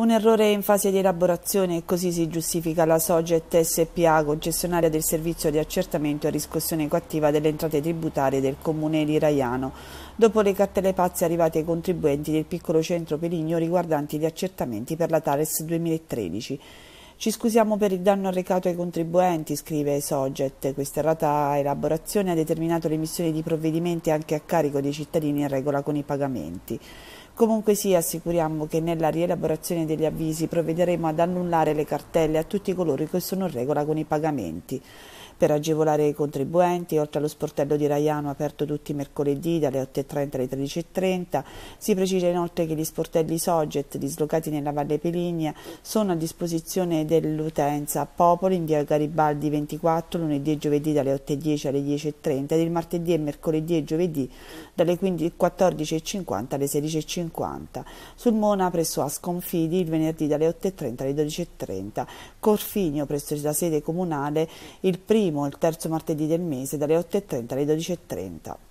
Un errore in fase di elaborazione e così si giustifica la Soget SPA, concessionaria del servizio di accertamento e riscossione coattiva delle entrate tributarie del comune liraiano, dopo le cartelle pazze arrivate ai contribuenti del piccolo centro Peligno riguardanti gli accertamenti per la Tares 2013. Ci scusiamo per il danno arrecato ai contribuenti, scrive Soget. Questa errata elaborazione ha determinato l'emissione di provvedimenti anche a carico dei cittadini in regola con i pagamenti. Comunque sia, assicuriamo che nella rielaborazione degli avvisi provvederemo ad annullare le cartelle a tutti coloro che sono in regola con i pagamenti. Per agevolare i contribuenti, oltre allo sportello di Raiano aperto tutti i mercoledì dalle 8.30 alle 13.30, si precisa inoltre che gli sportelli Soget dislocati nella Valle Peligna sono a disposizione dell'utenza a Popoli in via Garibaldi 24 lunedì e giovedì dalle 8.10 alle 10.30 ed il martedì e mercoledì e giovedì dalle 14.50 alle 16.50 8.50. Sul Mona presso Asconfidi il venerdì dalle 8.30 alle 12.30. Corfinio presso la sede comunale il primo e il terzo martedì del mese dalle 8.30 alle 12.30.